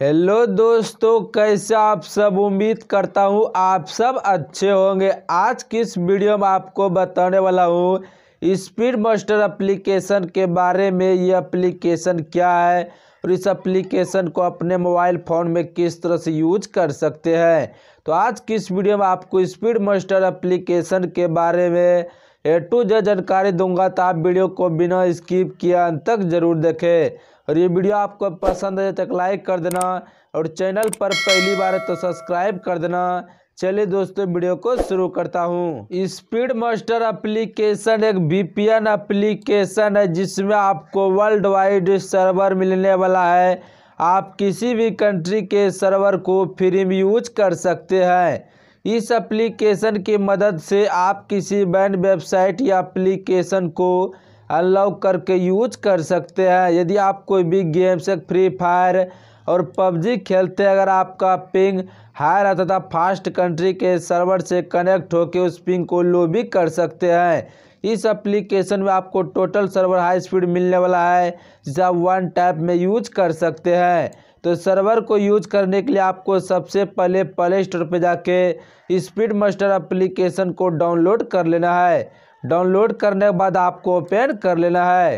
hello दोस्तों कैसे आप सब उम्मीद करता हूँ आप सब अच्छे होंगे आज किस वीडियो में आपको बताने वाला हूँ स्पीड मास्टर एप्लीकेशन के बारे में ये एप्लीकेशन क्या है और इस एप्लीकेशन को अपने मोबाइल फ़ोन में किस तरह से यूज कर सकते हैं तो आज किस वीडियो में आपको स्पीड मास्टर एप्लीकेशन के बारे में ए टू जे जानकारी दूंगा तो आप वीडियो को बिना स्किप किया अंत तक जरूर देखें और ये वीडियो आपको पसंद है तो लाइक कर देना और चैनल पर पहली बार है तो सब्सक्राइब कर देना चलिए दोस्तों वीडियो को शुरू करता हूँ स्पीड मास्टर एप्लीकेशन एक वीपीएन एप्लीकेशन है जिसमें आपको वर्ल्ड वाइड सर्वर मिलने वाला है आप किसी भी कंट्री के सर्वर को फ्री में यूज कर सकते हैं इस एप्लीकेशन की मदद से आप किसी बैंड वेबसाइट या एप्लीकेशन को अनलॉक करके यूज कर सकते हैं यदि आप कोई भी गेम से फ्री फायर और पबजी खेलते अगर आपका पिंग हाई रहता था फास्ट कंट्री के सर्वर से कनेक्ट होकर उस पिंग को लो भी कर सकते हैं इस एप्लीकेशन में आपको टोटल सर्वर हाई स्पीड मिलने वाला है जिसे आप वन टैप में यूज कर सकते हैं तो सर्वर को यूज करने के लिए आपको सबसे पहले प्ले स्टोर पर जाके स्पीड मास्टर एप्लीकेशन को डाउनलोड कर लेना है डाउनलोड करने के बाद आपको ओपन कर लेना है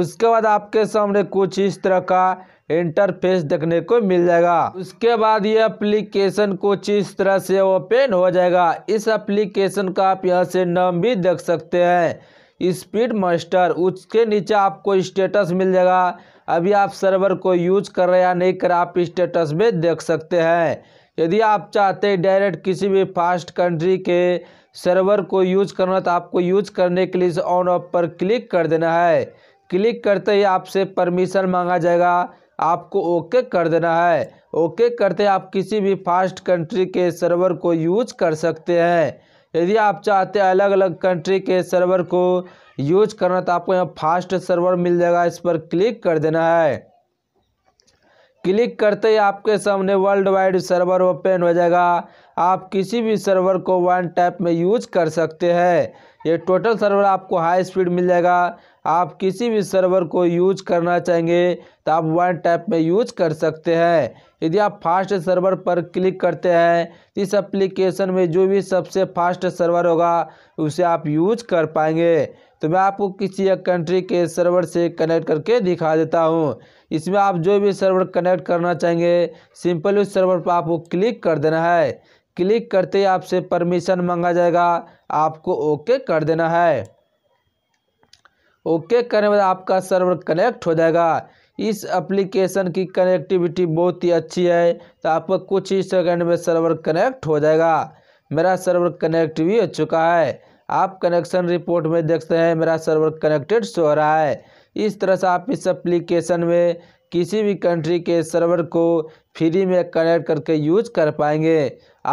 उसके बाद आपके सामने कुछ इस तरह का इंटरफेस देखने को मिल जाएगा उसके बाद ये एप्लीकेशन कुछ इस तरह से ओपन हो जाएगा इस एप्लीकेशन का आप यहाँ से नाम भी देख सकते हैं स्पीड मास्टर उसके नीचे आपको स्टेटस मिल जाएगा अभी आप सर्वर को यूज कर रहे या नहीं कर आप स्टेटस में देख सकते हैं यदि आप चाहते हैं डायरेक्ट किसी भी फास्ट कंट्री के सर्वर को यूज करना तो आपको यूज करने के लिए ऑन ऑफ पर क्लिक कर देना है क्लिक करते ही आपसे परमिशन मांगा जाएगा आपको ओके कर देना है ओके करते आप किसी भी फास्ट कंट्री के सर्वर को यूज कर सकते हैं यदि आप चाहते हैं अलग अलग कंट्री के सर्वर को यूज करना तो आपको यहाँ फास्ट सर्वर मिल जाएगा इस पर क्लिक कर देना है क्लिक करते ही आपके सामने वर्ल्ड वाइड सर्वर ओपन हो जाएगा आप किसी भी सर्वर को वन टैप में यूज कर सकते हैं ये टोटल सर्वर आपको हाई स्पीड मिल जाएगा आप किसी भी सर्वर को यूज करना चाहेंगे तो आप वन टैप में यूज कर सकते हैं यदि आप फास्ट सर्वर पर क्लिक करते हैं तो इस एप्लीकेशन में जो भी सबसे फास्ट सर्वर होगा उसे आप यूज कर पाएंगे तो मैं आपको किसी एक कंट्री के सर्वर से कनेक्ट करके दिखा देता हूँ इसमें आप जो भी सर्वर कनेक्ट करना चाहेंगे सिंपल उस सर्वर पर आपको क्लिक कर देना है क्लिक करते ही आपसे परमिशन मांगा जाएगा आपको ओके कर देना है ओके करने के बाद आपका सर्वर कनेक्ट हो जाएगा इस एप्लीकेशन की कनेक्टिविटी बहुत ही अच्छी है तो आपका कुछ ही सेकंड में सर्वर कनेक्ट हो जाएगा मेरा सर्वर कनेक्ट भी हो चुका है आप कनेक्शन रिपोर्ट में देखते हैं मेरा सर्वर कनेक्टेड शो हो रहा है इस तरह से आप इस एप्लीकेशन में किसी भी कंट्री के सर्वर को फ्री में कनेक्ट करके यूज कर पाएंगे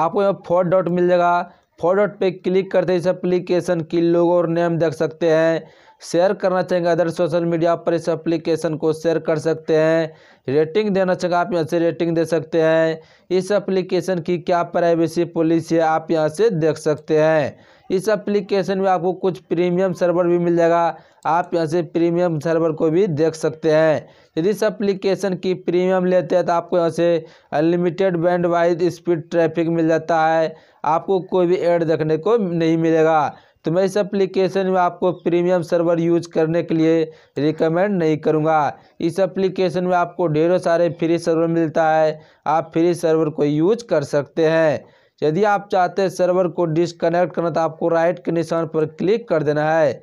आपको यहाँ फोर डॉट मिल जाएगा फॉरवर्ड पे क्लिक करते इस एप्लीकेशन की लोगो और नेम देख सकते हैं शेयर करना चाहेंगे अदर सोशल मीडिया पर इस एप्लीकेशन को शेयर कर सकते हैं रेटिंग देना चाहेंगे आप यहाँ से रेटिंग दे सकते हैं इस एप्लीकेशन की क्या प्राइवेसी पॉलिसी है आप यहाँ से देख सकते हैं इस एप्लीकेशन में आपको कुछ प्रीमियम सर्वर भी मिल जाएगा आप यहाँ से प्रीमियम सर्वर को भी देख सकते हैं यदि इस एप्लीकेशन की प्रीमियम लेते हैं तो आपको यहाँ से unlimited band wise speed traffic मिल जाता है आपको कोई भी एड देखने को नहीं मिलेगा तो मैं इस एप्लीकेशन में आपको प्रीमियम सर्वर यूज करने के लिए रिकमेंड नहीं करूँगा इस एप्लीकेशन में आपको ढेरों सारे फ्री सर्वर मिलता है आप फ्री सर्वर को यूज कर सकते हैं यदि आप चाहते हैं सर्वर को डिसकनेक्ट करना तो आपको राइट के निशान पर क्लिक कर देना है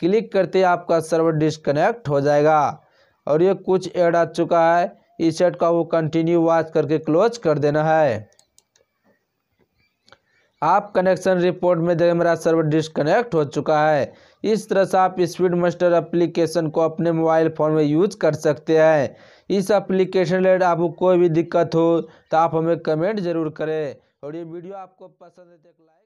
क्लिक करते ही आपका सर्वर डिसकनेक्ट हो जाएगा और ये कुछ ऐड आ चुका है इस एड का वो कंटिन्यू वॉच करके क्लोज कर देना है आप कनेक्शन रिपोर्ट में देखें मेरा सर्वर डिसकनेक्ट हो चुका है इस तरह से आप स्पीड मास्टर एप्लीकेशन को अपने मोबाइल फ़ोन में यूज कर सकते हैं इस एप्लीकेशन लेट आपको कोई भी दिक्कत हो तो आप हमें कमेंट ज़रूर करें और ये वीडियो आपको पसंद है तो एक लाइक